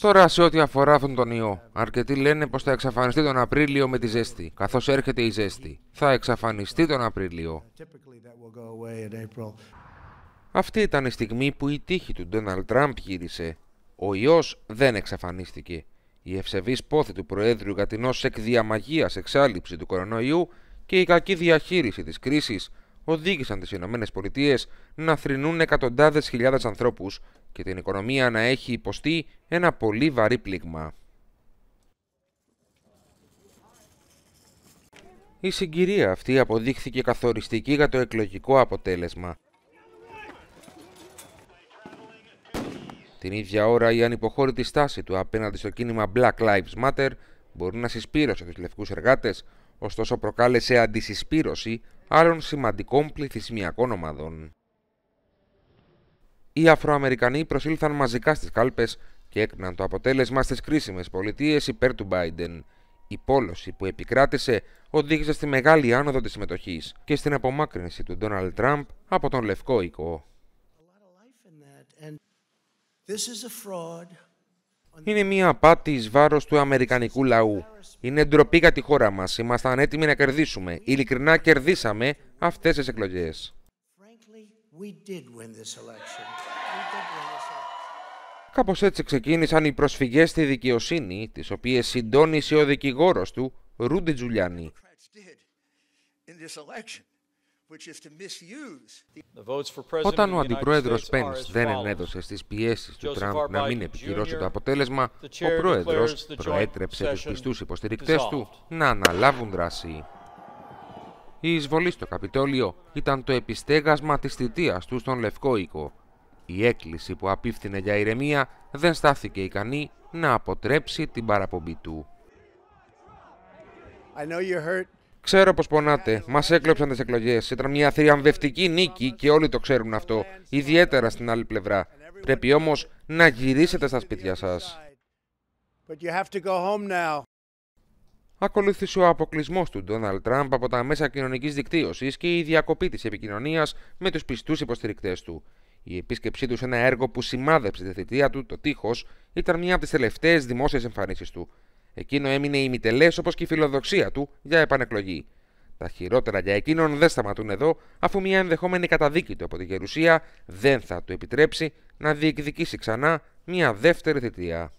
Τώρα σε ό,τι αφορά αυτόν τον ιό, αρκετοί λένε πως θα εξαφανιστεί τον Απρίλιο με τη ζέστη, καθώς έρχεται η ζέστη. Θα εξαφανιστεί τον Απρίλιο. Αυτή ήταν η στιγμή που η τύχη του Ντόναλτ Τραμπ γύρισε. Ο ιός δεν εξαφανίστηκε. Η ευσεβής πόθη του Προέδρου για την ως εκ εξάλληψη του κορονοϊού και η κακή διαχείριση της κρίσης οδήγησαν τις ΗΠΑ να θρυνούν εκατοντάδες χιλιάδες ανθρώπους και την οικονομία να έχει υποστεί ένα πολύ βαρύ πλήγμα. Η συγκυρία αυτή αποδείχθηκε καθοριστική για το εκλογικό αποτέλεσμα. Την ίδια ώρα η ανυποχώρητη στάση του απέναντι στο κίνημα Black Lives Matter μπορεί να συσπήρωσε τους λευκούς εργάτες, ωστόσο προκάλεσε αντισυσπήρωση άλλων σημαντικών πληθυσμιακών ομάδων οι Αφροαμερικανοί προσήλθαν μαζικά στις κάλπες και έκναν το αποτέλεσμα στις κρίσιμες πολιτείες υπέρ του Biden. Η πόλωση που επικράτησε οδήγησε στη μεγάλη άνοδο της συμμετοχής και στην απομάκρυνση του Ντόναλτ Τραμπ από τον Λευκό Οίκο. Είναι μια απάτη εις βάρος του Αμερικανικού λαού. Είναι ντροπή για τη χώρα μας. Ήμασταν έτοιμοι να κερδίσουμε. Ειλικρινά κερδίσαμε αυτές τις εκλογές. Κάπως έτσι ξεκίνησαν οι προσφυγές στη δικαιοσύνη, τις οποίες συντώνησε ο δικηγόρος του, Ρούντι Τζουλιάνι. Όταν ο αντιπρόεδρος Πεν δεν ενέδωσε στις πιέσεις του Τραμπ να μην επικυρώσει το αποτέλεσμα, ο πρόεδρος προέτρεψε τους πιστούς υποστηρικτές του να αναλάβουν δράση. Η εισβολή στο Καπιτόλιο ήταν το επιστέγασμα της θητείας του στον Λευκό Οίκο η έκκληση που απίφθινε για ηρεμία δεν στάθηκε ικανή να αποτρέψει την παραπομπή του. Ξέρω πως πονάτε. Μας έκλεψαν τις εκλογές. Ήταν μια θριαμβευτική νίκη και όλοι το ξέρουν αυτό. Ιδιαίτερα στην άλλη πλευρά. Πρέπει όμως να γυρίσετε στα σπίτια σας. Ακολούθησε ο αποκλεισμός του Ντόναλτ Τραμπ από τα μέσα κοινωνικής δικτύωσης και η διακοπή της επικοινωνίας με τους πιστούς υποστηρικτές του. Η επίσκεψή του σε ένα έργο που σημάδεψε τη θητεία του, το τείχος, ήταν μια από τις τελευταίες δημόσιες εμφανίσεις του. Εκείνο έμεινε ημιτελές όπως και η φιλοδοξία του για επανεκλογή. Τα χειρότερα για εκείνον δεν σταματούν εδώ, αφού μια ενδεχόμενη καταδίκη του από τη Γερουσία δεν θα του επιτρέψει να διεκδικήσει ξανά μια δεύτερη θητεία.